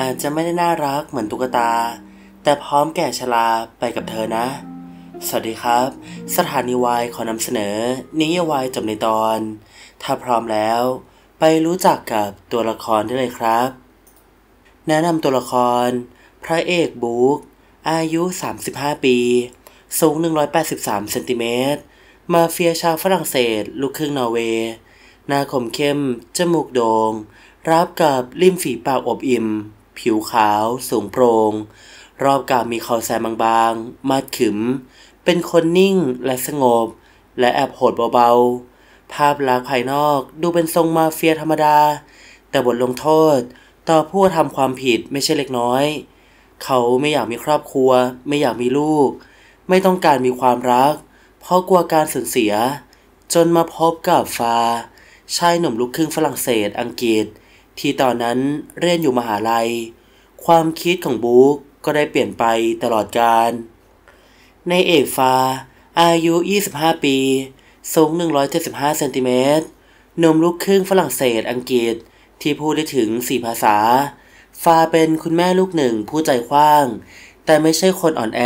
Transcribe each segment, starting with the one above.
อาจจะไม่ได้น่ารักเหมือนตุ๊กตา แต่พร้อมแก่ชราไปกับเธอนะ สวัสดีครับ สถานีวายขอนำเสนอนิยวายจบในตอน ถ้าพร้อมแล้ว ไปรู้จักกับตัวละครได้เลยครับ แนะนำตัวละคร พระเอกบุ๊กอายุ 35 ปี สูง183เซนติเมตรมาเฟียชาวฝรั่งเศสลูกครึ่งนอร์เวย์หน้าคมเข้ม จมูกโดง่งรับกับริมฝีปากอบอิ่มผิวขาวสูงโปรง่งรอบกายมีคอแซมบางๆ มาดขึม เป็นคนนิ่งและสงบ และแอบโหดเบาๆ ภาพลักษณ์ภายนอกดูเป็นทรงมาเฟียธรรมดา แต่บทลงโทษ ต่อผู้ทำความผิดไม่ใช่เล็กน้อย เขาไม่อยากมีครอบครัวไม่อยากมีลูก ไม่ต้องการมีความรัก เพราะกลัวการสูญเสีย จนมาพบกับฟาชายหนุ่มลูกครึ่งฝรั่งเศสอังกฤษ ที่ตอนนั้นเรียนอยู่มหาลัยความคิดของบุ๊กก็ได้เปลี่ยนไปตลอดการ ในเอกฟ้าอายุ 25 ปีสูง 175 เซนติเมตรนมลูกครึ่งฝรั่งเศสอังกฤษที่พูดได้ถึง 4 ภาษา ฟาเป็นคุณแม่ลูกหนึ่งผู้ใจกว้าง แต่ไม่ใช่คนอ่อนแอ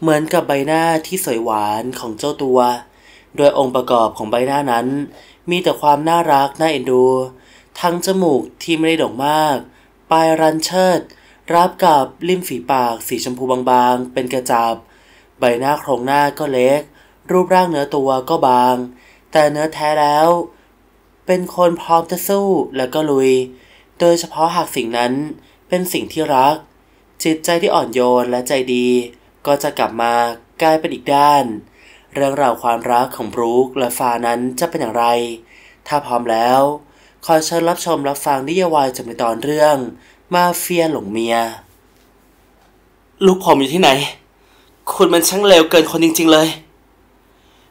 เหมือนกับใบหน้าที่สวยหวานของเจ้าตัว โดยองค์ประกอบของใบหน้านั้น มีแต่ความน่ารักน่าเอ็นดู ทั้งจมูกที่ไม่ได้โด่งมากปลายรันเชิดรับกับริมฝีปาก สีชมพูบางๆ เป็นกระจับ ใบหน้าโครงหน้าก็เล็ก รูปร่างเนื้อตัวก็บาง แต่เนื้อแท้แล้ว เป็นคนพร้อมจะสู้แล้วก็ลุย โดยเฉพาะหากสิ่งนั้นเป็นสิ่งที่รัก จิตใจที่อ่อนโยนและใจดี ก็จะกลับมากลายเป็นอีกด้าน เรื่องราวความรักของบรูคและฟานั้นจะเป็นอย่างไร ถ้าพร้อมแล้วขอเชิญรับชมรับฟังนิยายจากในตอนเรื่อง มาเฟียหลงเมีย ลูกผมอยู่ที่ไหน คุณมันช่างเลวเกินคนจริงๆเลย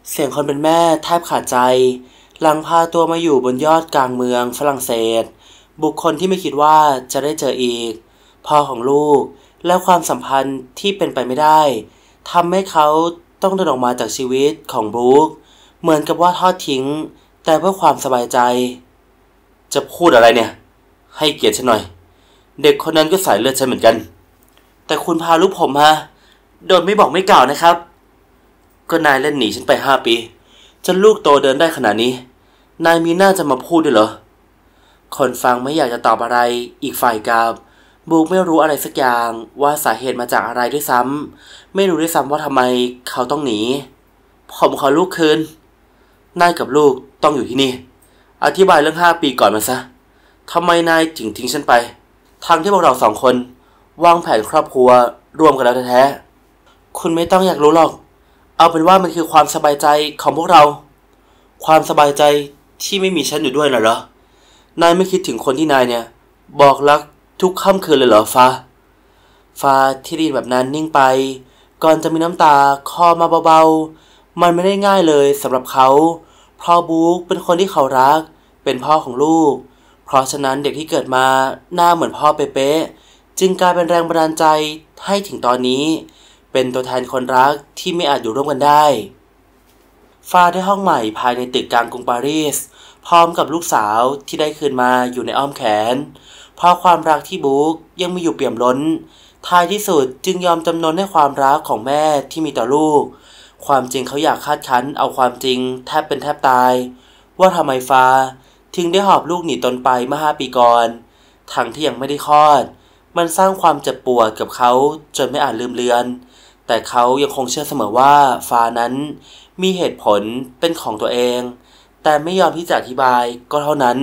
เสียงคนเป็นแม่แทบขาดใจ หลังพาตัวมาอยู่บนยอดกลางเมือง ฝรั่งเศส บุคคลที่ไม่คิดว่าจะได้เจออีกพ่อของลูกและความสัมพันธ์ที่เป็นไปไม่ได้ทำให้เขาต้องเดินออกมาจากชีวิตของบรูคเหมือนกับว่าทอดทิ้ง แต่เพื่อความสบายใจจะพูดอะไรเนี่ย ให้เกียรติฉันหน่อย เด็กคนนั้นก็สายเลือดฉันเหมือนกัน แต่คุณพาลูกผมมา โดนไม่บอกไม่กล่าวนะครับ ก็นายเล่นหนีฉันไปห้าปีจนลูกโตเดินได้ขนาดนี้ นายมีหน้าจะมาพูดด้วยเหรอ คนฟังไม่อยากจะตอบอะไร อีกฝ่ายกาบบูกไม่รู้อะไรสักอย่างว่าสาเหตุมาจากอะไรด้วยซ้ำ ไม่รู้ด้วยซ้ำว่าทำไมเขาต้องหนีผมขอลูกคืนนายกับลูกต้องอยู่ที่นี่อธิบายเรื่องห้าปีก่อนมาซะ ทำไมนายถึงทิ้งฉันไปทางที่พวกเราสองคน วางแผนครอบครัวรวมกันแล้วแท้ๆ คุณไม่ต้องอยากรู้หรอก เอาเป็นว่ามันคือความสบายใจของพวกเรา ความสบายใจที่ไม่มีฉันอยู่ด้วยน่ะเหรอ นายไม่คิดถึงคนที่นายเนี่ย บอกรักทุกค่ำคืนเลยเหรอฟ้า ฟ้าที่ดีแบบนั้นนิ่งไป ก่อนจะมีน้ำตาคอมาเบาๆ มันไม่ได้ง่ายเลยสำหรับเขาพ่อบุ๊กเป็นคนที่เขารัก เป็นพ่อของลูก เพราะฉะนั้นเด็กที่เกิดมาหน้าเหมือนพ่อเป๊ะจึงกลายเป็นแรงบันดาลใจ ให้ถึงตอนนี้ เป็นตัวแทนคนรักที่ไม่อาจอยู่ร่วมกันได้ฟาได้ห้องใหม่ภายในตึกกลางกรุงปารีสพร้อมกับลูกสาวที่ได้คืนมาอยู่ในอ้อมแขนเพราะความรักที่บุ๊กยังมีอยู่เปี่ยมล้นท้ายที่สุดจึงยอมจำนนให้ความรักของแม่ที่มีต่อลูกความจริงเขาอยากคาดคั้น เอาความจริงแทบเป็นแทบตาย ว่าทำไมฟ้าทิ้งได้หอบลูกหนีตนไปเมื่อห้าปีก่อนทั้งที่ยังไม่ได้คลอด มันสร้างความเจ็บปวดกับเขาจนไม่อาจลืมเลือน แต่เขายังคงเชื่อเสมอว่าฟ้านั้นมีเหตุผลเป็นของตัวเอง แต่ไม่ยอมที่จะอธิบายก็เท่านั้น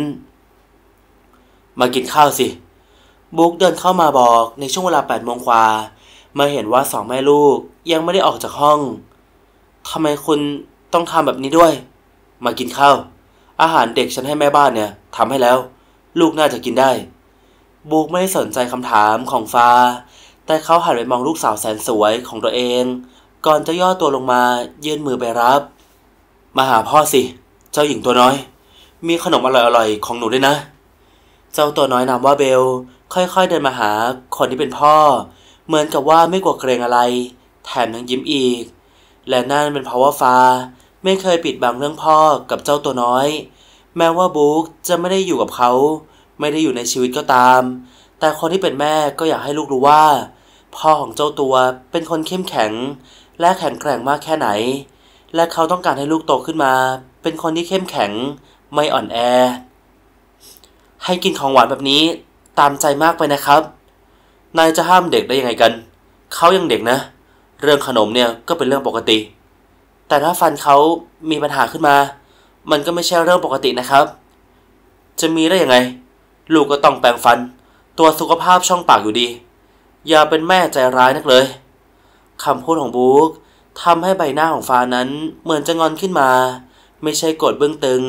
มากินข้าวสิ บุ๊กเดินเข้ามาบอกในช่วงเวลา8โมงกว่ามาเห็นว่าสองแม่ลูกยังไม่ได้ออกจากห้องทำไมคุณต้องทำแบบนี้ด้วย มากินข้าวอาหารเด็กฉันให้แม่บ้านเนี่ยทำให้แล้ว ลูกน่าจะกินได้บุกไม่สนใจคำถามของฟ้าแต่เขาหันไปมองลูกสาวแสนสวยของตัวเอง ก่อนจะย่อตัวลงมาเยื่นมือไปรับ มาหาพ่อสิ เจ้าหญิงตัวน้อย มีขนมอร่อยๆของหนูด้วยนะ เจ้าตัวน้อยนามว่าเบล ค่อยๆเดินมาหาคนที่เป็นพ่อเหมือนกับว่าไม่กลัวเกรงอะไร แถมยังยิ้มอีกและนั่นเป็นเพราะว่าฟ้าไม่เคยปิดบังเรื่องพ่อกับเจ้าตัวน้อย แม้ว่าบุ๊กจะไม่ได้อยู่กับเขาไม่ได้อยู่ในชีวิตก็ตาม แต่คนที่เป็นแม่ก็อยากให้ลูกรู้ว่า พ่อของเจ้าตัวเป็นคนเข้มแข็ง และแข็งแกร่งมากแค่ไหน และเขาต้องการให้ลูกโตขึ้นมา เป็นคนที่เข้มแข็งไม่อ่อนแอ ให้กินของหวานแบบนี้ ตามใจมากไปนะครับนายจะห้ามเด็กได้ยังไงกัน เขายังเด็กนะเเรื่องขนมเนี่ยก็เป็นเรื่องปกติ แต่ถ้าฟันเขามีปัญหาขึ้นมา มันก็ไม่ใช่เรื่องปกตินะครับ จะมีได้ยังไง ลูกก็ต้องแปรงฟันตัวสุขภาพช่องปากอยู่ดี อย่าเป็นแม่ใจร้ายนักเลยคำพูดของบุ๊กทำให้ใบหน้าของฟ้านั้นเหมือนจะงอนขึ้นมา ไม่ใช่กดเบื้องตึง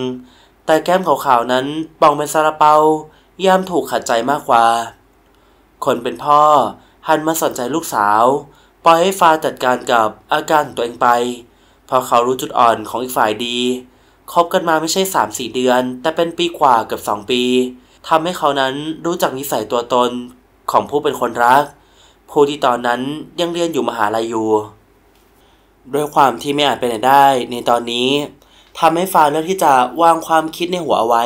แต่แก้มขาวๆนั้นปองเป็นซาลาเปายามถูกขัดใจมากกว่า คนเป็นพ่อหันมาสนใจลูกสาวปล่อยให้ฟาจัดการกับอาการของตัวเองไป เพราะเขารู้จุดอ่อนของอีกฝ่ายดี คบกันมาไม่ใช่สสามี่เดือน แต่เป็นปีกว่าเกือบปีทำให้เขานั้นรู้จักนิสัยตัวตนของผู้เป็นคนรัก ผู้ที่ตอนนั้นยังเรียนอยู่มหาลัยอยู่ด้วยความที่ไม่อาจเป็นได้ในตอนนี้ ทำให้ฟาเลือกที่จะวางความคิดในหัวเอาไว้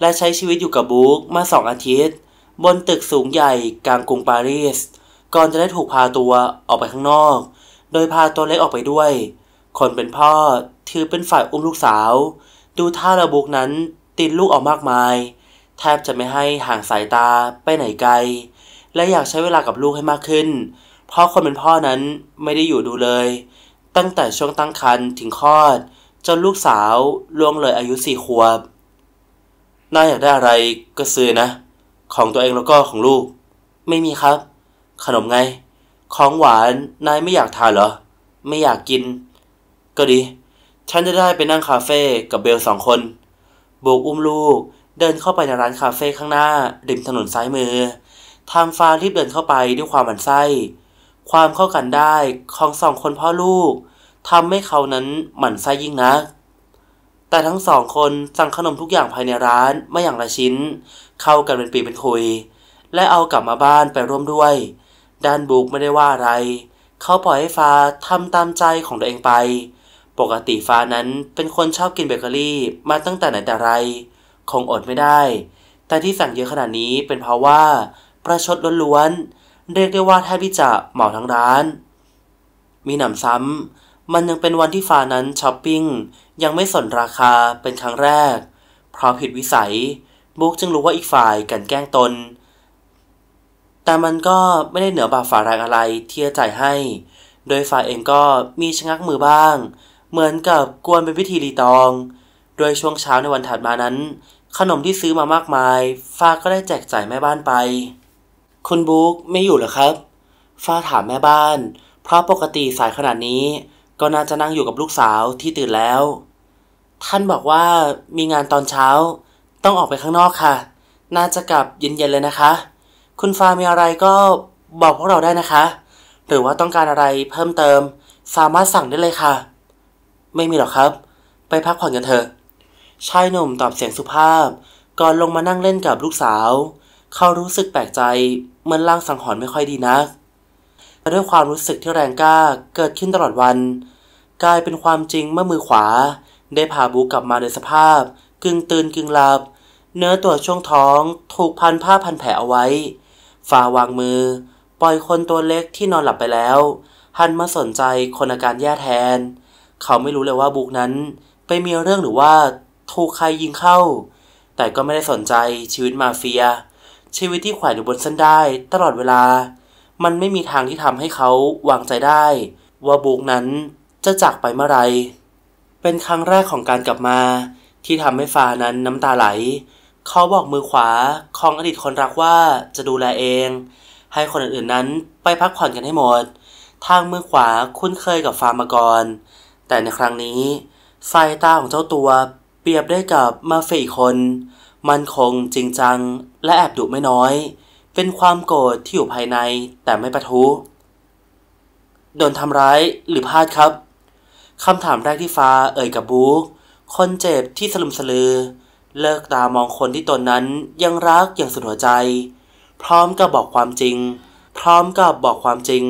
และใช้ชีวิตอยู่กับบุ๊กมาสองอาทิตย์บนตึกสูงใหญ่กลางกรุงปารีสก่อนจะได้ถูกพาตัวออกไปข้างนอก โดยพาตัวเล็กออกไปด้วย คนเป็นพ่อถือเป็นฝ่ายอุ้มลูกสาว ดูท่าระบุกนั้นติดลูกออกมากมาย แทบจะไม่ให้ห่างสายตาไปไหนไกล และอยากใช้เวลากับลูกให้มากขึ้น เพราะคนเป็นพ่อนั้นไม่ได้อยู่ดูเลย ตั้งแต่ช่วงตั้งครรภ์ถึงคลอด จนลูกสาวล่วงเลยอายุสี่ขวบน่าอยากได้อะไรก็ซื้อนะ ของตัวเองแล้วก็ของลูก ไม่มีครับขนมไง ของหวาน นายไม่อยากทานเหรอ ไม่อยากกิน ก็ดี ฉันจะได้ไปนั่งคาเฟ่กับเบลสองคน โบกอุ้มลูก เดินเข้าไปในร้านคาเฟ่ข้างหน้าริมถนนซ้ายมือ ทางฟ้ารีบเดินเข้าไปด้วยความหมันไส้ ความเข้ากันได้ของสองคนพ่อลูกทำให้เขานั้นหมั่นไส้ยิ่งนัก แต่ทั้งสองคนสั่งขนมทุกอย่างภายในร้านไม่อย่างละชิ้น เข้ากันเป็นปีเป็นคุย และเอากลับมาบ้านไปร่วมด้วยด้านบุ๊กไม่ได้ว่าอะไร เขาปล่อยให้ฟ้าทำตามใจของตัวเองไป ปกติฟ้านั้นเป็นคนชอบกินเบเกอรี่มาตั้งแต่ไหนแต่ไร คงอดไม่ได้ แต่ที่สั่งเยอะขนาดนี้เป็นเพราะว่า ประชดล้วนๆเรียกได้ว่าแทบจะเหมาทั้งร้าน มีหนำซ้ำ มันยังเป็นวันที่ฟ้านั้นช้อปปิ้งยังไม่สนราคาเป็นครั้งแรก เพราะผิดวิสัยบุ๊กจึงรู้ว่าอีกฝ่ายกันแกล้งตนแต่มันก็ไม่ได้เหนือบาฝาแรงอะไรที่จะจ่ายให้ โดยฝ่ายเองก็มีชะงักมือบ้าง เหมือนกับกวนเป็นพิธีรีตอง โดยช่วงเช้าในวันถัดมานั้น ขนมที่ซื้อมามากมายฟ้าก็ได้แจกจ่ายแม่บ้านไป คุณบุ๊กไม่อยู่หรอครับฟ้าถามแม่บ้าน เพราะปกติสายขนาดนี้ ก็น่าจะนั่งอยู่กับลูกสาวที่ตื่นแล้ว ท่านบอกว่ามีงานตอนเช้าต้องออกไปข้างนอกค่ะ น่าจะกลับเย็นๆเลยนะคะคุณฟ้ามีอะไรก็บอกพวกเราได้นะคะ หรือว่าต้องการอะไรเพิ่มเติม สามารถสั่งได้เลยค่ะ ไม่มีหรอกครับ ไปพักผ่อนกันเถอะชายหนุ่มตอบเสียงสุภาพ ก่อนลงมานั่งเล่นกับลูกสาว เขารู้สึกแปลกใจ เหมือนล่างสังหรณ์ไม่ค่อยดีนักแต่ด้วยความรู้สึกที่แรงกล้าเกิดขึ้นตลอดวัน กลายเป็นความจริงเมื่อมือขวา ได้พาบูกลับมาในสภาพกึ่งตื่นกึ่งหลับ เนื้อตัวช่วงท้องถูกพันผ้าพันแผลเอาไว้ฟ้าวางมือ ปล่อยคนตัวเล็กที่นอนหลับไปแล้ว หันมาสนใจคนอาการแย่แทน เขาไม่รู้เลยว่าบุกนั้น ไปมีเรื่องหรือว่าถูกใครยิงเข้า แต่ก็ไม่ได้สนใจชีวิตมาเฟีย ชีวิตที่แขวนอยู่บนเส้นได้ ตลอดเวลา มันไม่มีทางที่ทำให้เขาวางใจได้ ว่าบุกนั้นจะจากไปเมื่อไรเป็นครั้งแรกของการกลับมา ที่ทำให้ฟ้านั้นน้ำตาไหลเขาบอกมือขวาของอดีตคนรักว่าจะดูแลเอง ให้คนอื่นๆนั้นไปพักผ่อนกันให้หมด ทางมือขวาคุ้นเคยกับฟาร์มาก่อนแต่ในครั้งนี้สายตาของเจ้าตัวเปรียบได้กับมาเฟียอีกคน มันคงจริงจัง และแอบดุไม่น้อย เป็นความโกรธที่อยู่ภายในแต่ไม่ประทุ โดนทำร้ายหรือพลาดครับคำถามแรกที่ฟ้าเอ่ยกับบุ๊คนเจ็บที่สลุมสลือเลิกตามองคนที่ตนนั้นยังรักอย่างสุดหัวใจ พร้อมกับบอกความจริง พร้อมกับบอกความจริง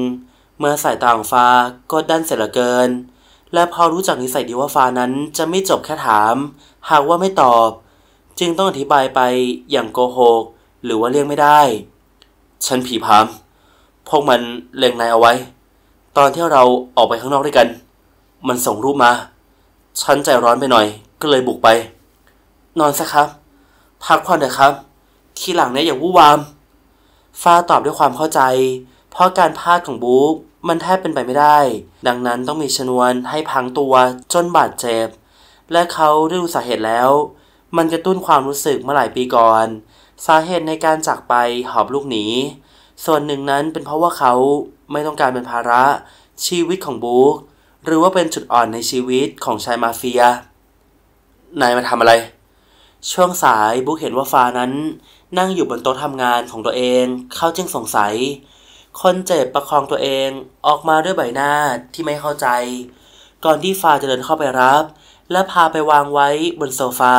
เมื่อสายตาของฟ้าก็ดันเสร็เหลือเกิน และพอรู้จักนิสัยดีว่าฟ้านั้นจะไม่จบแค่ถาม หากว่าไม่ตอบ จึงต้องอธิบายไปอย่างโกหก หรือว่าเลี่ยงไม่ได้ ฉันผีพามพวกมันเล็งนายเอาไว้ ตอนที่เราออกไปข้างนอกด้วยกัน มันส่งรูปมาฉันใจร้อนไปหน่อย ก็เลยบุกไปนอนซะครับ พักผ่อนเถอะครับ ทีหลังเนี่ยอย่าวู่วาม ฟ้าตอบด้วยความเข้าใจ เพราะการพลาดของบุ๊กมันแทบเป็นไปไม่ได้ ดังนั้นต้องมีชนวนให้พังตัวจนบาดเจ็บ และเขาได้รู้สาเหตุแล้ว มันกระตุ้นความรู้สึกเมื่อหลายปีก่อน สาเหตุในการจากไปหอบลูกหนี ส่วนหนึ่งนั้นเป็นเพราะว่าเขาไม่ต้องการเป็นภาระ ชีวิตของบุ๊กหรือว่าเป็นจุดอ่อนในชีวิตของชายมาเฟีย นายมาทำอะไรช่วงสายบุ๊กเห็นว่าฟ้านั้นนั่งอยู่บนโต๊ะทำงานของตัวเอง เขาจึงสงสัย คนเจ็บประคองตัวเองออกมาด้วยใบหน้าที่ไม่เข้าใจ ก่อนที่ฟ้าจะเดินเข้าไปรับ และพาไปวางไว้บนโซฟา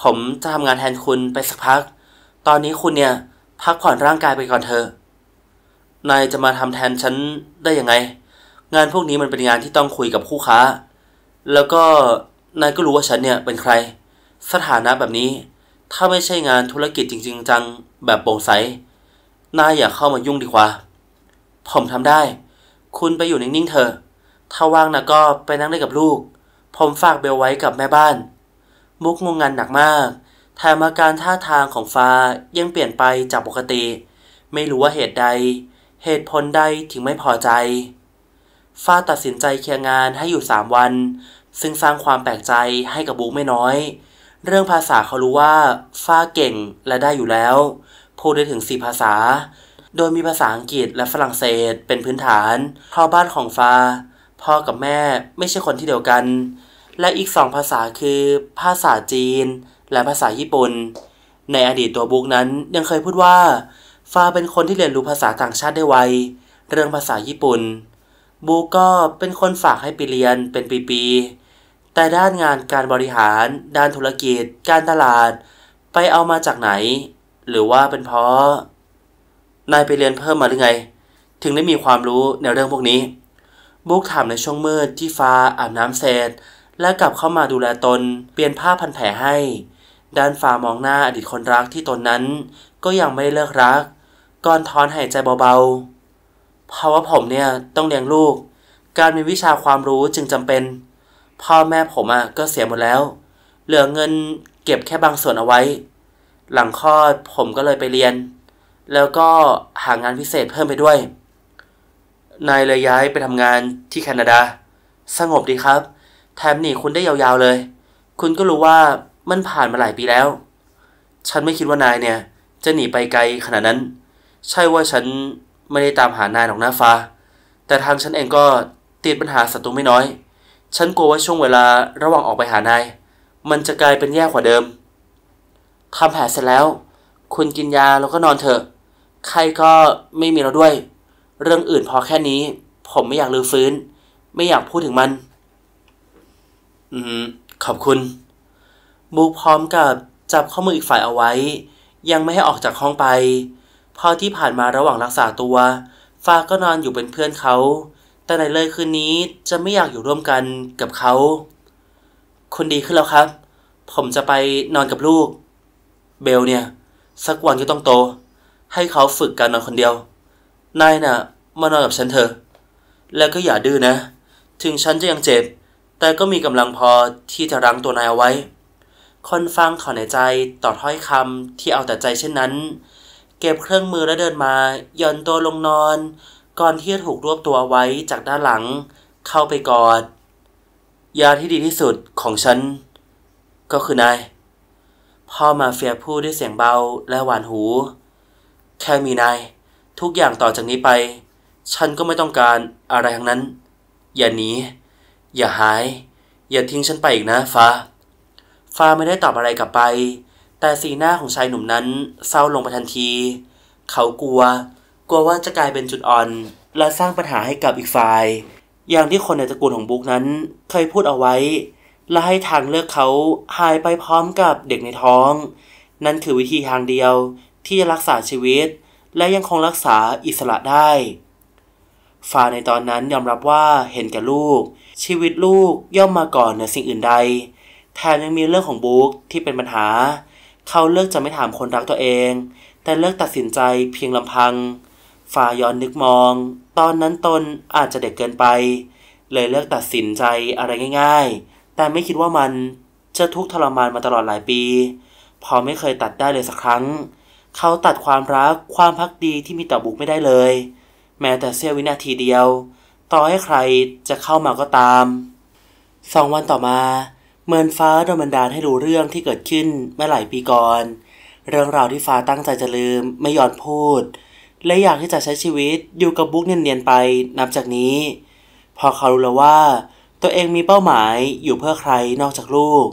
ผมจะทำงานแทนคุณไปสักพัก ตอนนี้คุณเนี่ยพักผ่อนร่างกายไปก่อนเถอะนายจะมาทำแทนฉันได้ยังไง งานพวกนี้มันเป็นงานที่ต้องคุยกับคู่ค้าแล้วก็นายก็รู้ว่าฉันเนี่ยเป็นใครสถานะแบบนี้ ถ้าไม่ใช่งานธุรกิจจริงๆ จังแบบโปร่งใสนายอย่าเข้ามายุ่งดีกว่า ผมทำได้ คุณไปอยู่นิ่ง ๆเถอะ ถ้าว่างนะก็ไปนั่งได้กับลูก ผมฝากเบลไว้กับแม่บ้าน มุกงงงานหนักมาก แถมอาการท่าทางของฟ้ายังเปลี่ยนไปจากปกติ ไม่รู้ว่าเหตุใด เหตุผลใดถึงไม่พอใจ ฟ้าตัดสินใจเคลียร์งานให้อยู่สามวัน ซึ่งสร้างความแปลกใจให้กับบุ๊กไม่น้อยเรื่องภาษาเขารู้ว่าฝ้าเก่งและได้อยู่แล้ว พูดได้ถึง 4 ภาษา โดยมีภาษาอังกฤษและฝรั่งเศส เป็นพื้นฐานเพราะบ้านของฟ้า พ่อกับแม่ไม่ใช่คนที่เดียวกัน และอีกสองภาษาคือภาษาจีน และภาษาญี่ปุ่น ในอดีตตัวบุกนั้นยังเคยพูดว่า ฟ้าเป็นคนที่เรียนรู้ภาษาต่างชาติได้ไวเรื่องภาษาญี่ปุ่นบุกก็เป็นคนฝากให้ไปเรียนเป็นปีๆแต่ด้านงานการบริหาร ด้านธุรกิจ การตลาด ไปเอามาจากไหน หรือว่าเป็นเพราะ นายไปเรียนเพิ่มมาหรือไง ถึงได้มีความรู้ในเรื่องพวกนี้ บุกถามในช่วงมืดที่ฟ้าอาบน้ำเสร็จและกลับเข้ามาดูแลตนเปลี่ยนผ้าพันแผลให้ ด้านฟ้ามองหน้าอดีตคนรักที่ตนนั้น ก็ยังไม่ได้เลิกรัก ก่อนถอนหายใจเบาๆเพราะว่าผมเนี่ยต้องเลี้ยงลูก การมีวิชาความรู้จึงจำเป็นพ่อแม่ผมอะ่ะก็เสียหมดแล้ว เหลือเงินเก็บแค่บางส่วนเอาไว้ หลังคลอดผมก็เลยไปเรียน แล้วก็หางานพิเศษเพิ่มไปด้วย นายเลยย้ายไปทำงานที่แคนาดาสงบดีครับ แถมหนีคุณได้ยาวๆเลย คุณก็รู้ว่ามันผ่านมาหลายปีแล้ว ฉันไม่คิดว่านายเนี่ย จะหนีไปไกลขนาดนั้น ใช่ว่าฉันไม่ได้ตามหานายหรอกนะฟ้าแต่ทางฉันเองก็ติดปัญหาศัตรูไม่น้อยฉันกลัวว่าช่วงเวลาระหว่างออกไปหานาย มันจะกลายเป็นแย่กว่าเดิมทำแผลเสร็จแล้ว คุณกินยาแล้วก็นอนเถอะ ใครก็ไม่มีเราด้วย เรื่องอื่นพอแค่นี้ ผมไม่อยากลือฟื้น ไม่อยากพูดถึงมัน อืมขอบคุณบุกพร้อมกับจับข้อมืออีกฝ่ายเอาไว้ ยังไม่ให้ออกจากห้องไป พอที่ผ่านมาระหว่างรักษาตัวฟ้าก็นอนอยู่เป็นเพื่อนเขาแต่ไหนเลยคืนนี้จะไม่อยากอยู่ร่วมกันกับเขาคนดีขึ้นแล้วครับ ผมจะไปนอนกับลูก เบลเนี่ย สักวันจะต้องโต ให้เขาฝึกการนอนคนเดียวนายน่ะมานอนกับฉันเถอะ แล้วก็อย่าดื้อนะ ถึงฉันจะยังเจ็บ แต่ก็มีกำลังพอที่จะรั้งตัวนายเอาไว้ คนฟังขอในใจต่อถ้อยคำที่เอาแต่ใจเช่นนั้น เก็บเครื่องมือแล้วเดินมาย่อนตัวลงนอนก่อนที่จะถูกรวบตัวไว้จากด้านหลัง เข้าไปกอดยาที่ดีที่สุดของฉันก็คือนายพ่อมาเฟียพูดด้วยเสียงเบาและหวานหู แค่มีนายทุกอย่างต่อจากนี้ไป ฉันก็ไม่ต้องการอะไรทั้งนั้น อย่าหนีอย่าหาย อย่าทิ้งฉันไปอีกนะฟ้าฟ้าไม่ได้ตอบอะไรกลับไป แต่สีหน้าของชายหนุ่มนั้นเศร้าลงไปทันที เขากลัวกลัวว่าจะกลายเป็นจุดอ่อนและสร้างปัญหาให้กับอีกฝ่าย อย่างที่คนในตระกูลของบุ๊กนั้น เคยพูดเอาไว้ และให้ทางเลือกเขาหายไปพร้อมกับเด็กในท้อง นั่นคือวิธีทางเดียวที่จะรักษาชีวิต และยังคงรักษาอิสระได้ฟาในตอนนั้นยอมรับว่าเห็นแก่ลูก ชีวิตลูกย่อมมาก่อนเหนือสิ่งอื่นใดแถมยังมีเรื่องของบุ๊กที่เป็นปัญหาเขาเลือกจะไม่ถามคนรักตัวเอง แต่เลือกตัดสินใจเพียงลำพังฟาย้อนนึกมอง ตอนนั้นตนอาจจะเด็กเกินไป เลยเลือกตัดสินใจอะไรง่าย ๆ แต่ไม่คิดว่ามันจะทุกทรมานมาตลอดหลายปี พอไม่เคยตัดได้เลยสักครั้ง เขาตัดความรัก ความพักดีที่มีต่อบุกไม่ได้เลย แม้แต่เสี้ยววินาทีเดียว ต่อให้ใครจะเข้ามาก็ตาม สองวันต่อมา เมินฟ้าโดนบันดาลให้รู้เรื่องที่เกิดขึ้นเมื่อหลายปีก่อน เรื่องราวที่ฟ้าตั้งใจจะลืมไม่ยอมพูดและอยากที่จะใช้ชีวิตอยู่กับบุ๊กเนียนๆไปนับจากนี้ พอเขารู้แล้วว่า ตัวเองมีเป้าหมายอยู่เพื่อใครนอกจากลูก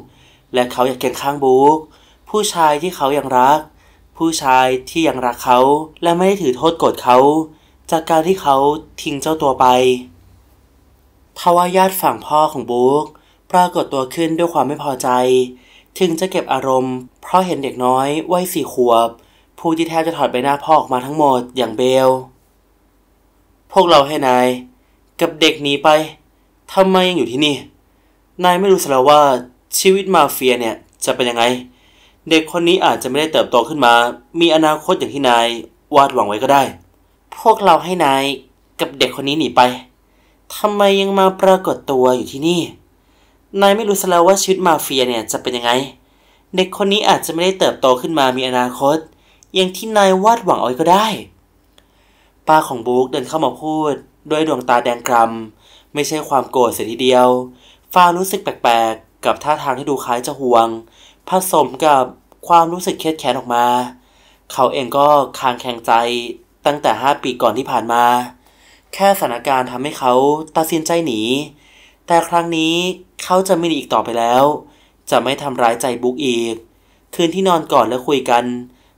และเขาอยากเคียงข้างบุ๊กผู้ชายที่เขายังรัก ผู้ชายที่ยังรักเขา และไม่ได้ถือโทษโกรธเขา จากการที่เขาทิ้งเจ้าตัวไป ทว่าญาติฝั่งพ่อของบุ๊กปรากฏตัวขึ้นด้วยความไม่พอใจถึงจะเก็บอารมณ์เพราะเห็นเด็กน้อยวัยสี่ขวบผู้ที่แทบจะถอดใบหน้าพ่อออกมาทั้งหมดอย่างเบล พวกเราให้นายกับเด็กหนีไป ทำไมยังอยู่ที่นี่ นายไม่รู้สแล้วว่าชีวิตมาเฟียเนี่ย จะเป็นยังไง เด็กคนนี้อาจจะไม่ได้เติบโตขึ้นมา มีอนาคตอย่างที่นายวาดหวังไว้ก็ได้ พวกเราให้นาย กับเด็กคนนี้หนีไปทำไมยังมาปรากฏตัวอยู่ที่นี่ นายไม่รู้สแล้วว่าชีวิตมาเฟียเนี่ยจะเป็นยังไง เด็กคนนี้อาจจะไม่ได้เติบโตขึ้นมา มีอนาคตอย่างที่นายวาดหวังเอาไว้ก็ได้ ป้าของบุ๊กเดินเข้ามาพูดด้วยดวงตาแดงกรำไม่ใช่ความโกรธเสียทีเดียว ฟ้ารู้สึกแปลกๆ กับท่าทางที่ดูคล้ายจะห่วง ผสมกับความรู้สึกเครียดแค้นออกมา เขาเองก็คางแข็งใจตั้งแต่ห้าปีก่อนที่ผ่านมา แค่สถานการณ์ทำให้เขาตัดสินใจหนี แต่ครั้งนี้เขาจะไม่หนีอีกต่อไปแล้ว จะไม่ทำร้ายใจบุ๊กอีกคืนที่นอนก่อนแล้วคุยกัน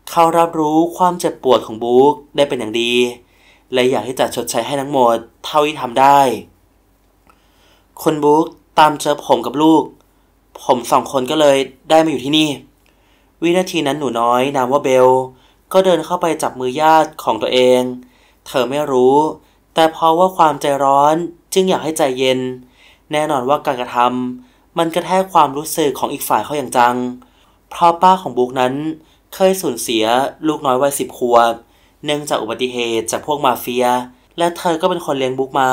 เขารับรู้ความเจ็บปวดของบุ๊กได้เป็นอย่างดีและอยากที่จะชดใช้ให้ทั้งหมด เท่าที่ทำได้คุณบุ๊กตามเจอผมกับลูก ผมสองคนก็เลยได้มาอยู่ที่นี่ วินาทีนั้นหนูน้อยนามว่าเบล ก็เดินเข้าไปจับมือญาติของตัวเอง เธอไม่รู้ แต่เพราะว่าความใจร้อนจึงอยากให้ใจเย็น แน่นอนว่าการกระทำมันกระแทกความรู้สึกของอีกฝ่ายเขาอย่างจัง เพราะป้าของบุ๊กนั้นเคยสูญเสียลูกน้อยวัยสิบขวบเนื่องจากอุบัติเหตุ จากพวกมาเฟีย และเธอก็เป็นคนเลี้ยงบุ๊กมา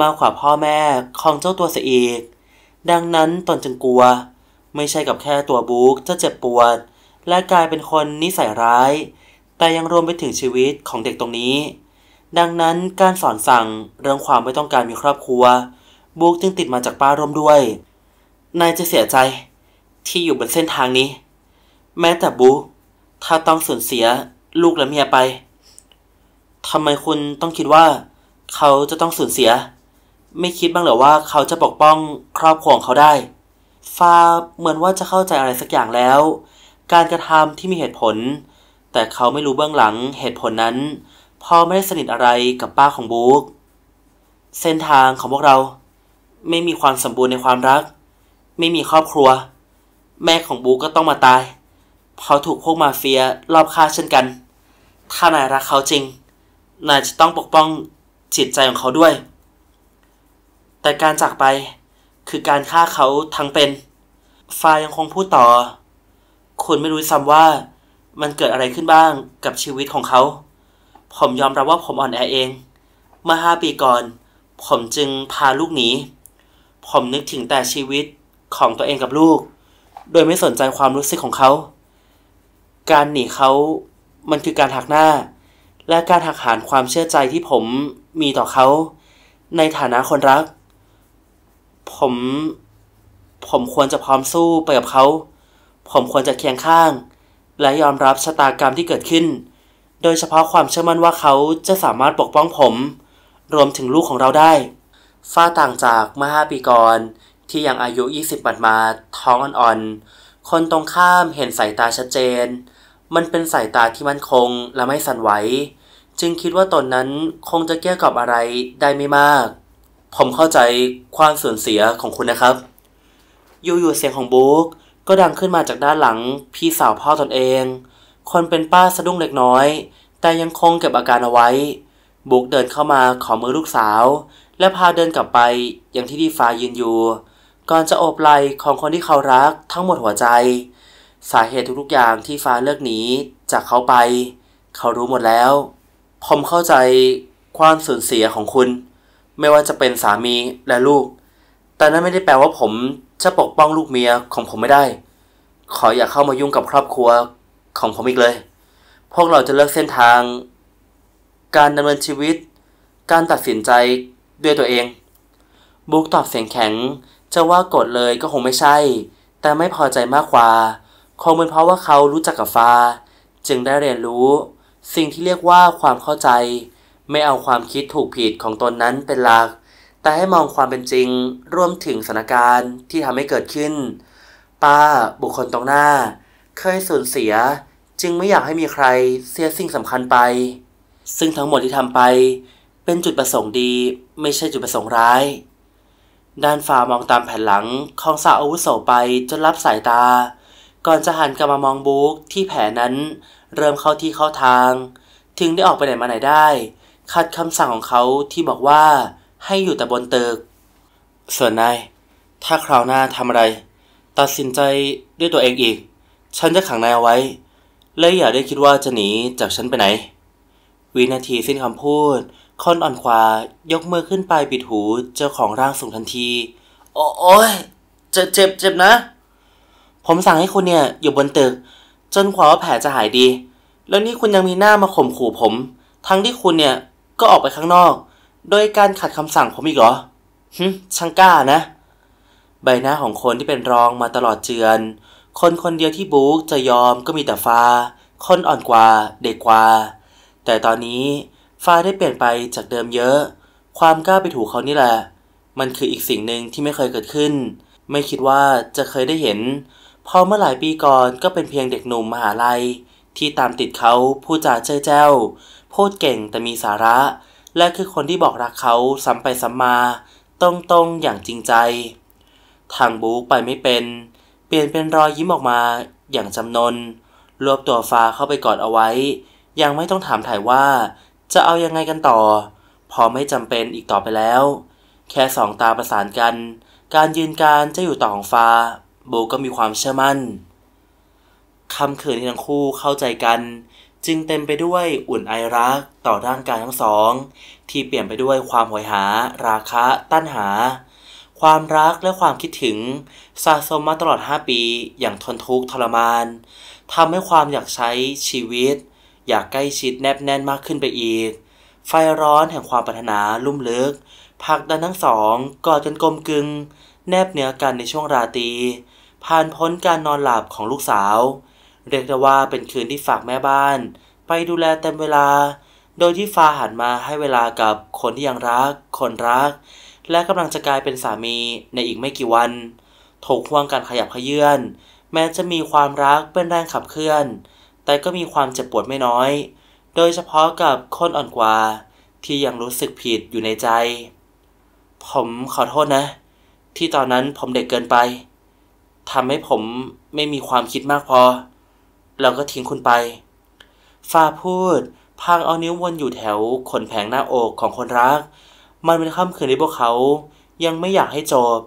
มากกว่าพ่อแม่ของเจ้าตัวเสียอีก ดังนั้นตนจึงกลัว ไม่ใช่กับแค่ตัวบุ๊กจะเจ็บปวด และกลายเป็นคนนิสัยร้าย แต่ยังรวมไปถึงชีวิตของเด็กตรงนี้ ดังนั้นการสอนสั่งเรื่องความไม่ต้องการมีครอบครัวบุ๊กจึงติดมาจากป้าร่วมด้วยนายจะเสียใจที่อยู่บนเส้นทางนี้ แม้แต่บุ๊กถ้าต้องสูญเสีย ลูกและเมียไปทำไมคุณต้องคิดว่า เขาจะต้องสูญเสีย ไม่คิดบ้างหรือว่าเขาจะปกป้องครอบครัวของเขาได้ฟาเหมือนว่าจะเข้าใจอะไรสักอย่างแล้ว การกระทำที่มีเหตุผล แต่เขาไม่รู้เบื้องหลังเหตุผลนั้นพ่อไม่ได้สนิทอะไรกับป้าของบุ๊กเส้นทางของพวกเรา ไม่มีความสมบูรณ์ในความรัก ไม่มีครอบครัว แม่ของบุ๊กก็ต้องมาตายเขาถูกพวกมาเฟียรอบฆ่าเช่นกัน ถ้านายรักเขาจริง นายจะต้องปกป้องจิตใจของเขาด้วย แต่การจากไปคือการฆ่าเขาทั้งเป็นฟายังคงพูดต่อ คุณไม่รู้ซ้ำว่ามันเกิดอะไรขึ้นบ้างกับชีวิตของเขา ผมยอมรับว่าผมอ่อนแอเอง เมื่อห้าปีก่อน ผมจึงพาลูกหนี ผมนึกถึงแต่ชีวิตของตัวเองกับลูก โดยไม่สนใจความรู้สึกของเขาการหนีเขามันคือการหักหน้า และการหักหานความเชื่อใจที่ผมมีต่อเขา ในฐานะคนรัก ผม ผมควรจะพร้อมสู้ไปกับเขา ผมควรจะเคียงข้าง และยอมรับชะตากรรมที่เกิดขึ้น โดยเฉพาะความเชื่อมั่นว่าเขาจะสามารถปกป้องผม รวมถึงลูกของเราได้ ฝ้าต่างจากเมื่อห้าปีก่อน ที่ยังอายุ 20 บัดมาท้องอ่อนๆ คนตรงข้ามเห็นสายตาชัดเจนมันเป็นสายตาที่มั่นคงและไม่สั่นไหว จึงคิดว่าตนนั้นคงจะแก้กับอะไรได้ไม่มาก ผมเข้าใจความสูญเสียของคุณนะครับ อยู่ๆเสียงของบุ๊กก็ดังขึ้นมาจากด้านหลังพี่สาวพ่อตนเอง คนเป็นป้าสะดุ้งเล็กน้อย แต่ยังคงเก็บอาการเอาไว้ บุ๊กเดินเข้ามาขอมือลูกสาว และพาเดินกลับไปยังที่ดีฟ้ายืนอยู่ ก่อนจะโอบไหล่ของคนที่เขารักทั้งหมดหัวใจสาเหตุทุกๆอย่างที่ฟ้าเลือกหนีจากเขาไป เขารู้หมดแล้ว ผมเข้าใจความสูญเสียของคุณ ไม่ว่าจะเป็นสามีและลูก แต่นั่นไม่ได้แปลว่าผมจะปกป้องลูกเมียของผมไม่ได้ ขออย่าเข้ามายุ่งกับครอบครัว ของผมอีกเลย พวกเราจะเลือกเส้นทาง การดำเนินชีวิต การตัดสินใจด้วยตัวเอง บุกตอบเสียงแข็งจะว่าโกรธเลยก็คงไม่ใช่ แต่ไม่พอใจมากกว่าคงเป็นเพราะว่าเขารู้จักกับฟาจึงได้เรียนรู้ สิ่งที่เรียกว่าความเข้าใจ ไม่เอาความคิดถูกผิดของตนนั้นเป็นหลัก แต่ให้มองความเป็นจริงร่วมถึงสถานการณ์ที่ทำให้เกิดขึ้น ป้าบุคคลตรงหน้า เคยสูญเสีย จึงไม่อยากให้มีใครเสียสิ่งสำคัญไป ซึ่งทั้งหมดที่ทำไป เป็นจุดประสงค์ดีไม่ใช่จุดประสงค์ร้ายด้านฟ้ามองตามแผ่นหลังของสาวอาวุโสไปจนรับสายตาก่อนจะหันกลับมามองบุ๊กที่แผลนั้น เริ่มเข้าที่เข้าทางถึงได้ออกไปไหนมาไหนได้ขัดคำสั่งของเขาที่บอกว่าให้อยู่แต่บนตึกส่วนนายถ้าคราวหน้าทำอะไร ตัดสินใจด้วยตัวเองอีก ฉันจะขังนายเอาไว้ และอย่าได้คิดว่าจะหนีจากฉันไปไหน วินาทีสิ้นคำพูดคอนอ่อนขวายกมือขึ้นไปปิดหูเจ้าของร่างสูงทันที โอ้ยเจ็บเจ็บเจ็บนะผมสั่งให้คุณเนี่ยอยู่บนตึก จนกว่าว่าแผลจะหายดี แล้วนี่คุณยังมีหน้ามาข่มขู่ผม ทั้งที่คุณเนี่ยก็ออกไปข้างนอก โดยการขัดคำสั่งผมอีกเหรอฮึช่างกล้านะ ใบหน้าของคนที่เป็นรองมาตลอดเจือน คนคนเดียวที่บุ๊กจะยอมก็มีแต่ฟ้า คนอ่อนกว่าเด็กกว่า แต่ตอนนี้ฟ้าได้เปลี่ยนไปจากเดิมเยอะ ความกล้าไปถูเขานี่แหละ มันคืออีกสิ่งหนึ่งที่ไม่เคยเกิดขึ้น ไม่คิดว่าจะเคยได้เห็นพอเมื่อหลายปีก่อนก็เป็นเพียงเด็กหนุ่มมหาลัย ที่ตามติดเขาพูดจาเจ้ยเจ้าพูดเก่งแต่มีสาระ และคือคนที่บอกรักเขาซ้ำไปซ้ำมาตรงๆอย่างจริงใจทางบุ๊กไปไม่เป็น เปลี่ยนเป็นรอยยิ้มออกมาอย่างจำนน รวบตัวฟ้าเข้าไปกอดเอาไว้ยังไม่ต้องถามถ่ายว่า จะเอายังไงกันต่อ พอไม่จำเป็นอีกต่อไปแล้ว แค่สองตาประสานกัน การยืนการจะอยู่ต่อของฟ้าโบก็มีความเชื่อมั่น คำเคืนที่ทั้งคู่เข้าใจกัน จึงเต็มไปด้วยอุ่นไอรักต่อร่างกายทั้งสอง ที่เปลี่ยนไปด้วยความหอยหา ราคะตั้นหา ความรักและความคิดถึงสะสมมาตลอด 5 ปีอย่างทนทุกข์ทรมาน ทำให้ความอยากใช้ชีวิต อยากใกล้ชิดแนบแน่นมากขึ้นไปอีก ไฟร้อนแห่งความปรารถนาลุ่มลึกพักดันทั้งสองกอดจนกลมกึง แนบเนื้อกันในช่วงราตรีผ่านพ้นการนอนหลับของลูกสาว เรียกได้ว่าเป็นคืนที่ฝากแม่บ้าน ไปดูแลเต็มเวลา โดยที่ฟ้าหันมาให้เวลากับคนที่ยังรักคนรัก และกำลังจะกลายเป็นสามีในอีกไม่กี่วัน ถูกห่วงการขยับขยื่นแม้จะมีความรักเป็นแรงขับเคลื่อน แต่ก็มีความเจ็บปวดไม่น้อย โดยเฉพาะกับคนอ่อนกว่าที่ยังรู้สึกผิดอยู่ในใจ ผมขอโทษนะ ที่ตอนนั้นผมเด็กเกินไปทำให้ผมไม่มีความคิดมากพอ เราก็ทิ้งคุณไปฟ้าพูด พางเอานิ้ววนอยู่แถว ขนแผงหน้าอกของคนรัก มันเป็นค่ำคืนที่พวกเขา ยังไม่อยากให้จบ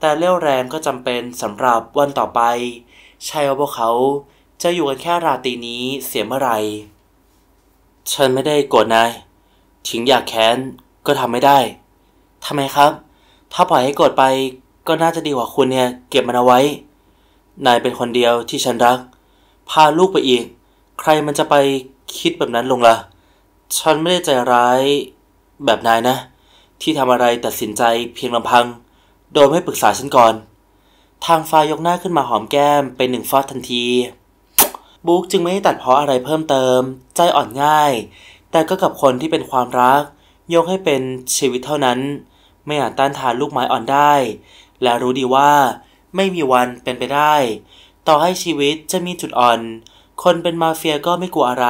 แต่เลี่ยวแรงก็จำเป็นสำหรับวันต่อไป ใช่วอาพวกเขาจะอยู่กันแค่ราตรีนี้เสียเมื่อไหร่ฉันไม่ได้โกรธนายถึงอยากแค้นก็ทำไม่ได้ทำไมครับ ถ้าปล่อยให้โกรธไปก็น่าจะดีกว่าคุณเนี่ยเก็บมันเอาไว้ นายเป็นคนเดียวที่ฉันรัก พาลูกไปอีก ใครมันจะไปคิดแบบนั้นลงละ่ะ ฉันไม่ได้ใจร้าย แบบนายนะ ที่ทำอะไรตัดสินใจเพียงลำพัง โดยไม่ปรึกษาฉันก่อน ทางฟ้ายกหน้าขึ้นมาหอมแก้ม เป็นหนึ่งฟาดทันทีบุ๊กจึงไม่ได้ตัดเพาะอะไรเพิ่มเติมใจอ่อนง่าย แต่ก็กับคนที่เป็นความรักยกให้เป็นชีวิตเท่านั้น ไม่อาจต้านทานลูกไม้อ่อนได้และรู้ดีว่าไม่มีวันเป็นไปได้ ต่อให้ชีวิตจะมีจุดอ่อน คนเป็นมาเฟียก็ไม่กลัวอะไร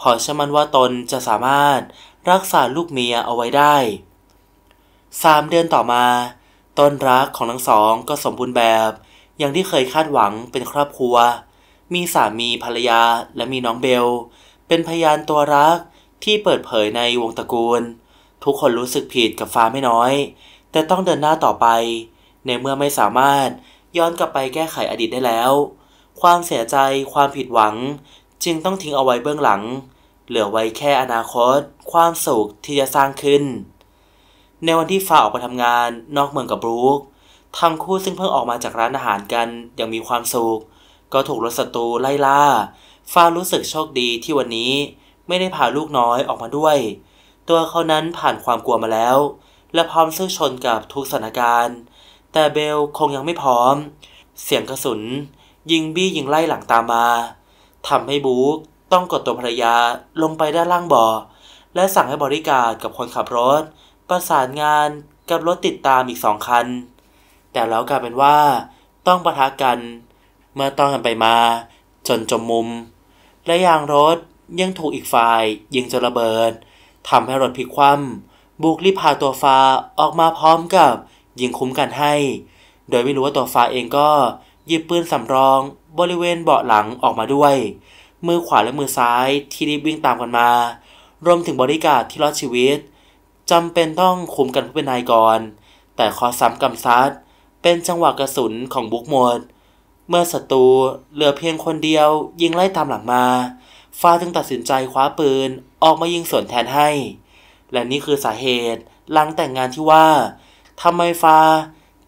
พอเชื่อมั่นว่าตนจะสามารถรักษาลูกเมียเอาไว้ได้สามเดือนต่อมา ต้นรักของทั้งสองก็สมบูรณ์แบบอย่างที่เคยคาดหวังเป็นครอบครัว มีสามีภรรยาและมีน้องเบลเป็นพยานตัวรักที่เปิดเผยในวงตระกูล ทุกคนรู้สึกผิดกับฟ้าไม่น้อย แต่ต้องเดินหน้าต่อไปในเมื่อไม่สามารถย้อนกลับไปแก้ไขอดีตได้แล้ว ความเสียใจ ความผิดหวัง จึงต้องทิ้งเอาไว้เบื้องหลัง เหลือไว้แค่อนาคต ความสุขที่จะสร้างขึ้น ในวันที่ฟ้าออกไปทำงานนอกเมืองกับบรูคทั้งคู่ซึ่งเพิ่งออกมาจากร้านอาหารกันอย่างมีความสุข ก็ถูกรถศัตรูไล่ล่าฟ้ารู้สึกโชคดีที่วันนี้ไม่ได้พาลูกน้อยออกมาด้วย ตัวเขานั้นผ่านความกลัวมาแล้ว และพร้อมสู้ชนกับทุกสถานการณ์แต่เบลคงยังไม่พร้อม เสียงกระสุนยิงบี้ยิงไล่หลังตามมา ทำให้บู๊ต้องกดตัวภรรยา ลงไปด้านล่างบ่อ และสั่งให้บริการกับคนขับรถ ประสานงานกับรถติดตามอีกสองคัน แต่แล้วกลายเป็นว่า ต้องประทะกัน เมื่อต้องกันไปมา จนจมมุม และยางรถยังถูกอีกฝ่ายยิงจนระเบิดทำให้รถพลิกคว่ำบุกรีพาตัวฟ้าออกมาพร้อมกับยิงคุ้มกันให้ โดยไม่รู้ว่าตัวฟ้าเองก็หยิบปืนสำรอง บริเวณเบาะหลังออกมาด้วย มือขวาและมือซ้ายที่รีบวิ่งตามกันมา รวมถึงบริการที่รอดชีวิต จำเป็นต้องคุมกันผู้เป็นนายก่อน แต่ขอซ้ำกำซัด เป็นจังหวะกระสุนของบุกหมด เมื่อศัตรูเหลือเพียงคนเดียวยิงไล่ตามหลังมา ฟ้าจึงตัดสินใจคว้าปืนออกมายิงสวนแทนให้ และนี่คือสาเหตุ หลังแต่งงานที่ว่าทำไมฟา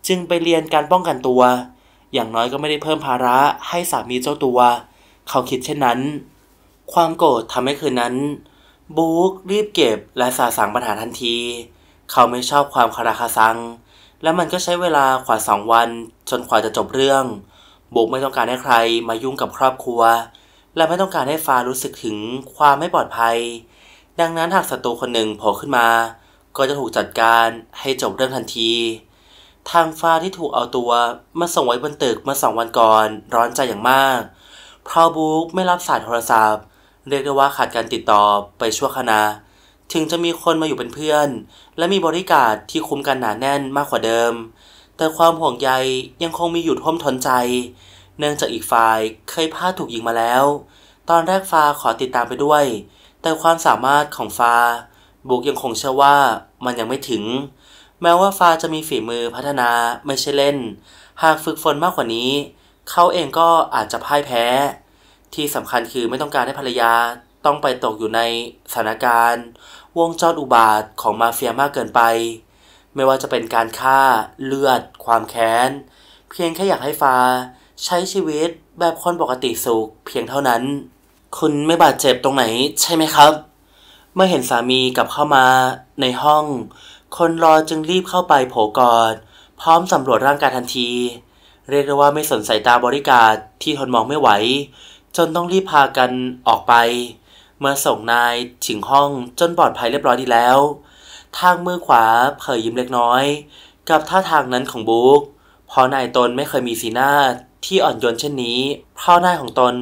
จึงไปเรียนการป้องกันตัว อย่างน้อยก็ไม่ได้เพิ่มภาระให้สามีเจ้าตัว เขาคิดเช่นนั้น ความโกรธทำให้คืนนั้นบุ๊กรีบเก็บและสาสางปัญหาทันที เขาไม่ชอบความคาราคาซัง และมันก็ใช้เวลากว่าสองวัน จนกว่าจะจบเรื่อง บุ๊กไม่ต้องการให้ใครมายุ่งกับครอบครัว และไม่ต้องการให้ฟ้ารู้สึกถึงความไม่ปลอดภัย ดังนั้นหากศัตรูคนหนึ่งโผล่ขึ้นมาก็จะถูกจัดการให้จบเรื่องทันที ทางฟ้าที่ถูกเอาตัวมาส่งไว้บนตึกมาสองวันก่อน ร้อนใจอย่างมากพราวบุ๊กไม่รับสายโทรศัพท์ เรียกได้ว่าขาดการติดต่อไปชั่วขณะ ถึงจะมีคนมาอยู่เป็นเพื่อน และมีบริการที่คุ้มกันหนาแน่นมากกว่าเดิม แต่ความห่วงใยยังคงมีอยู่ท่วมทนใจ เนื่องจากอีกฝ่ายเคยพลาดถูกยิงมาแล้ว ตอนแรกฟ้าขอติดตามไปด้วย แต่ความสามารถของฟ้าบุกยังคงเชื่อว่า มันยังไม่ถึง แม้ว่าฟ้าจะมีฝีมือพัฒนาไม่ใช่เล่น หากฝึกฝนมากกว่านี้ เขาเองก็อาจจะพ่ายแพ้ ที่สำคัญคือไม่ต้องการให้ภรรยา ต้องไปตกอยู่ในสถานการณ์ วงจรอุบาทของมาเฟียมากเกินไป ไม่ว่าจะเป็นการฆ่าเลือดความแค้น เพียงแค่อยากให้ฟ้า ใช้ชีวิตแบบคนปกติสุขเพียงเท่านั้น คุณไม่บาดเจ็บตรงไหน ใช่ไหมครับเมื่อเห็นสามีกลับเข้ามาในห้อง คนรอจึงรีบเข้าไปโผกอดพร้อมสำรวจร่างกายทันที เรียกได้ว่าไม่สนสายตาบริการที่ทนมองไม่ไหว จนต้องรีบพากันออกไป เมื่อส่งนายถึงห้องจนปลอดภัยเรียบร้อยดีแล้ว ทางมือขวาเผยยิ้มเล็กน้อย กับท่าทางนั้นของบุ๊กเพราะนายตนไม่เคยมีสีหน้าที่อ่อนโยนเช่นนี้เพราะนายของตน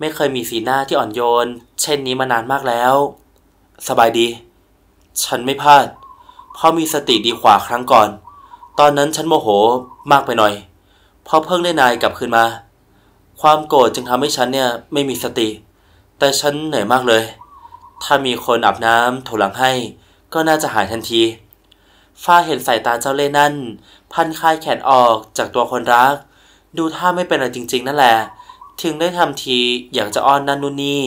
ไม่เคยมีสีหน้าที่อ่อนโยนเช่นนี้มานานมากแล้วสบายดี ฉันไม่พลาดพ่อมีสติดีกว่าครั้งก่อน ตอนนั้นฉันโมโหมากไปหน่อยพ่อเพิ่งได้นายกลับคืนมา ความโกรธจึงทำให้ฉันเนี่ยไม่มีสติ แต่ฉันเหนื่อยมากเลย ถ้ามีคนอาบน้ำถูหลังให้ ก็น่าจะหายทันทีฟ้าเห็นสายตาเจ้าเล่นั่น พันคายแขนออกจากตัวคนรัก ดูท่าไม่เป็นอะไรจริงๆนั่นแหละ ถึงได้ทำทีอยากจะอ้อนนั่นนู่นนี่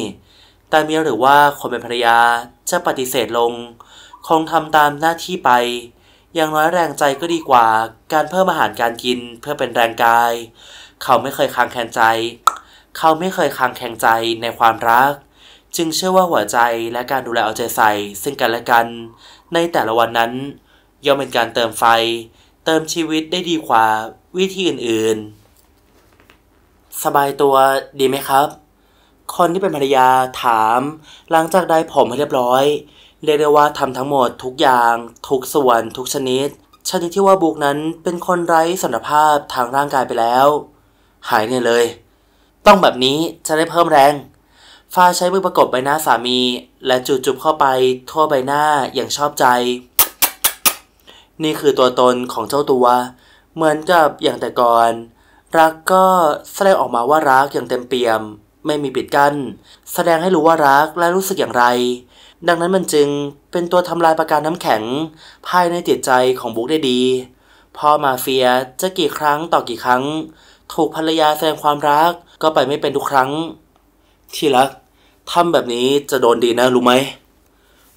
แต่เมียหรือว่าคนเป็นภรรยาจะปฏิเสธลง คงทำตามหน้าที่ไป อย่างน้อยแรงใจก็ดีกว่าการเพิ่มอาหารการกินเพื่อเป็นแรงกาย เขาไม่เคยค้างแข็งใจ เขาไม่เคยค้างแข็งใจในความรัก จึงเชื่อว่าหัวใจและการดูแลเอาใจใส่ซึ่งกันและกัน ในแต่ละวันนั้นย่อมเป็นการเติมไฟ เติมชีวิตได้ดีกว่าวิธีอื่นๆ สบายตัวดีไหมครับคนที่เป็นภรรยาถาม หลังจากได้ผมให้เรียบร้อย เรียกได้ว่าทำทั้งหมดทุกอย่างทุกส่วนทุกชนิด ชนิดที่ว่าบุกนั้นเป็นคนไร้สันภาพทางร่างกายไปแล้ว หายเนี่ยเลย ต้องแบบนี้จะได้เพิ่มแรงฟ้าใช้มือประกบใบหน้าสามี และจูบจุบเข้าไปทั่วใบหน้าอย่างชอบใจ นี่คือตัวตนของเจ้าตัว เหมือนกับอย่างแต่ก่อน รักก็แสดงออกมาว่ารักอย่างเต็มเปี่ยมไม่มีปิดกัน้นแสดงให้รู้ว่ารักและรู้สึกอย่างไร ดังนั้นมันจึงเป็นตัวทำลายประการน้ำแข็ง ภายในจิตใจของบุ๊กได้ดีพ่อมาเฟียจะกี่ครั้งต่อกี่ครั้ง ถูกภรรยาแสดงความรักก็ไปไม่เป็นทุกครั้ง ที่รักทำแบบนี้จะโดนดีนะรู้ไหม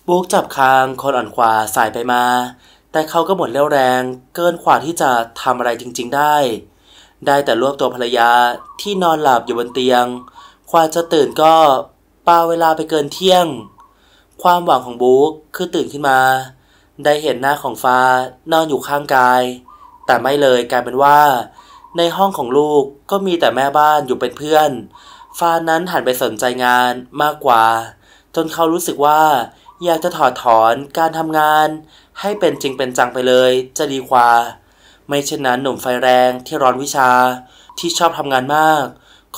บุ๊กจับคางคนอ่อนกว่าสายไปมา แต่เขาก็หมดเรี่ยวแรง เกินกว่าที่จะทำอะไรจริงๆได้ ได้แต่รวบตัวภรรยาที่นอนหลับอยู่บนเตียงควายจะตื่นก็ปาเวลาไปเกินเที่ยง ความหวังของบุ๊กคือตื่นขึ้นมา ได้เห็นหน้าของฟ้านอนอยู่ข้างกาย แต่ไม่เลยกลายเป็นว่า ในห้องของลูกก็มีแต่แม่บ้านอยู่เป็นเพื่อน ฟ้านั้นหันไปสนใจงานมากกว่า จนเขารู้สึกว่า อยากจะถอดถอนการทำงานให้เป็นจริงเป็นจังไปเลยจะดีกว่า ไม่เช่นนั้นหนุ่มไฟแรงที่ร้อนวิชาที่ชอบทำงานมาก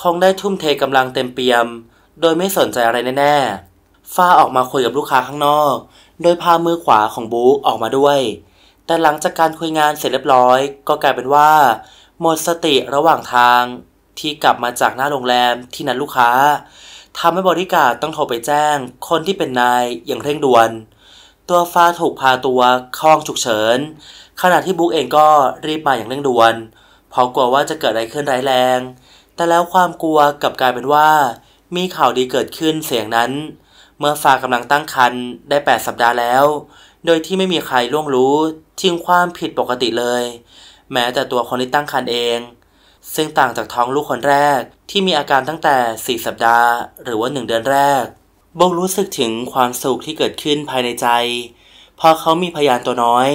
คงได้ทุ่มเทกำลังเต็มเปี่ยม โดยไม่สนใจอะไรแน่ๆฟ้าออกมาคุยกับลูกค้าข้างนอก โดยพามือขวาของบุ๊กออกมาด้วย แต่หลังจากการคุยงานเสร็จเรียบร้อย ก็กลายเป็นว่า หมดสติระหว่างทางที่กลับมาจากหน้าโรงแรมที่นัดลูกค้าทำให้บริการต้องโทรไปแจ้ง คนที่เป็นนายอย่างเร่งด่วน ตัวฟ้าถูกพาตัวคล้้องฉุกเฉินขณะที่บุ๊กเองก็รีบมาอย่างเร่งด่วนเพราะกลัวว่าจะเกิดอะไรขึ้นร้ายแรงแต่แล้วความกลัวกลับกลายเป็นว่ามีข่าวดีเกิดขึ้นเสียงนั้น เมื่อฟากำลังตั้งครรภ์ได้ 8 สัปดาห์แล้ว โดยที่ไม่มีใครล่วงรู้ทิ้งความผิดปกติเลย แม้แต่ตัวคนที่ตั้งครรภ์เอง ซึ่งต่างจากท้องลูกคนแรก ที่มีอาการตั้งแต่ 4 สัปดาห์หรือว่า1เดือนแรกโบรู้สึกถึงความสุขที่เกิดขึ้นภายในใจพอเขามีพยานตัวน้อย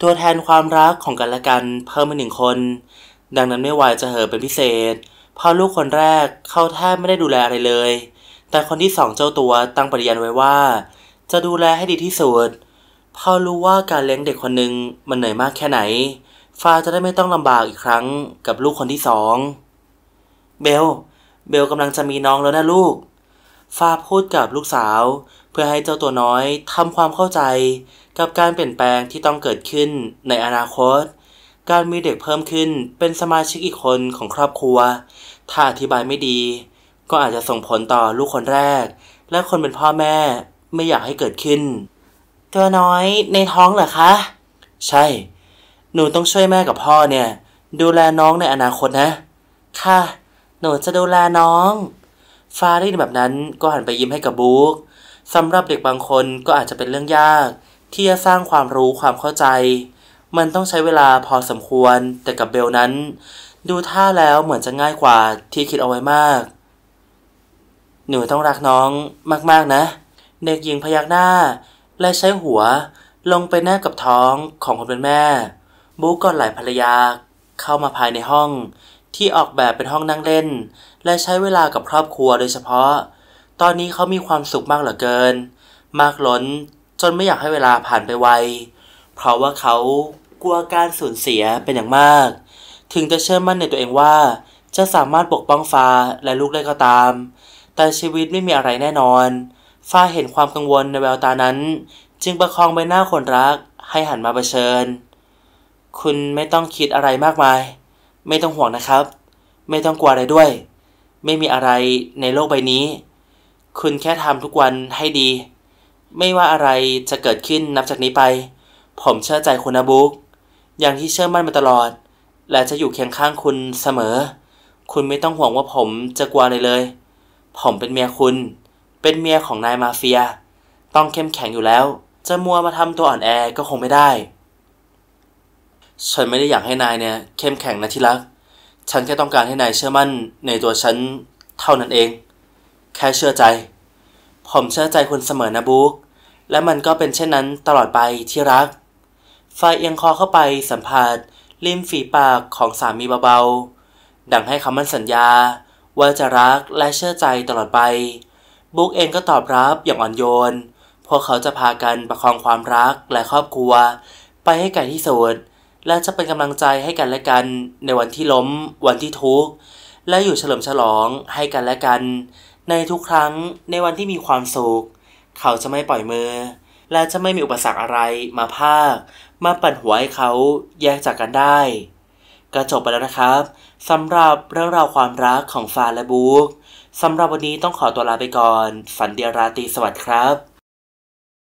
ตัวแทนความรักของกันและกันเพิ่มมาหนึ่งคน ดังนั้นไม่วายจะเห่อเป็นพิเศษพ่อลูกคนแรกเขาแทบไม่ได้ดูแลอะไรเลย แต่คนที่สองเจ้าตัวตั้งปฏิญาณไว้ว่า จะดูแลให้ดีที่สุดพ่อรู้ว่าการเลี้ยงเด็กคนหนึ่งมันเหนื่อยมากแค่ไหนฟ้าจะได้ไม่ต้องลำบากอีกครั้งกับลูกคนที่สองเบล เบลกำลังจะมีน้องแล้วนะลูกฟ้าพูดกับลูกสาว เพื่อให้เจ้าตัวน้อยทำความเข้าใจ กับการเปลี่ยนแปลงที่ต้องเกิดขึ้นในอนาคตการมีเด็กเพิ่มขึ้นเป็นสมาชิกอีกคนของครอบครัว ถ้าอธิบายไม่ดี ก็อาจจะส่งผลต่อลูกคนแรก และคนเป็นพ่อแม่ไม่อยากให้เกิดขึ้นตัวน้อยในท้องเหรอคะใช่ หนูต้องช่วยแม่กับพ่อเนี่ยดูแลน้องในอนาคตนะค่ะหนูจะดูแลน้อง ฟารีนแบบนั้นก็หันไปยิ้มให้กับบุ๊กสำหรับเด็กบางคนก็อาจจะเป็นเรื่องยาก ที่จะสร้างความรู้ความเข้าใจมันต้องใช้เวลาพอสมควร แต่กับเบลนั้น ดูท่าแล้วเหมือนจะง่ายกว่าที่คิดเอาไว้มาก หนูต้องรักน้องมากๆนะ เด็กหญิงพยักหน้า และใช้หัว ลงไปแนบกับท้องของคนเป็นแม่บุ๊กกอนหลายภรรยา เข้ามาภายในห้อง ที่ออกแบบเป็นห้องนั่งเล่น และใช้เวลากับครอบครัวโดยเฉพาะ ตอนนี้เขามีความสุขมากเหลือเกิน มากล้นจนไม่อยากให้เวลาผ่านไปไวเพราะว่าเขากลัวการสูญเสียเป็นอย่างมาก ถึงจะเชื่อมั่นในตัวเองว่า จะสามารถปกป้องฟ้าและลูกได้ก็ตาม แต่ชีวิตไม่มีอะไรแน่นอน ฟ้าเห็นความกังวลในแววตานั้น จึงประคองใบหน้าคนรักให้หันมาเผชิญ คุณไม่ต้องคิดอะไรมากมาย ไม่ต้องห่วงนะครับ ไม่ต้องกลัวอะไรด้วย ไม่มีอะไรในโลกใบนี้ คุณแค่ทำทุกวันให้ดี ไม่ว่าอะไรจะเกิดขึ้นนับจากนี้ไปผมเชื่อใจคุณนะบุ๊กอย่างที่เชื่อมั่นมาตลอด และจะอยู่เคียงข้างคุณเสมอ คุณไม่ต้องห่วงว่าผมจะกลัวอะไรเลย ผมเป็นเมียคุณ เป็นเมียของนายมาเฟีย ต้องเข้มแข็งอยู่แล้ว จะมัวมาทำตัวอ่อนแอก็คงไม่ได้ฉันไม่ได้อยากให้นายเนี่ย เข้มแข็งนะที่รักฉันแค่ต้องการให้นายเชื่อมั่นในตัวฉันเท่านั้นเอง แค่เชื่อใจ ผมเชื่อใจคุณเสมอนะบุ๊กและมันก็เป็นเช่นนั้นตลอดไปที่รักฟายเอียงคอเข้าไปสัมผัสริมฝีปากของสามีเบาๆ ดังให้คำมั่นสัญญา ว่าจะรักและเชื่อใจตลอดไป บุ๊กเองก็ตอบรับอย่างอ่อนโยน พวกเขาจะพากันประคองความรักและครอบครัว ไปให้ไกลที่สุดและจะเป็นกำลังใจให้กันและกัน ในวันที่ล้ม วันที่ทุกข์และอยู่เฉลิมฉลอง ให้กันและกัน ในทุกครั้งในวันที่มีความสุขเขาจะไม่ปล่อยมือ และจะไม่มีอุปสรรคอะไรมาภาคมาปั่นหัวให้เขาแยกจากกันได้ก็จบไปแล้วนะครับ สำหรับเรื่องราวความรักของฟาและบุ๊กสำหรับวันนี้ต้องขอตัวลาไปก่อน ฝันเดียราตรีสวัสดิ์ครับ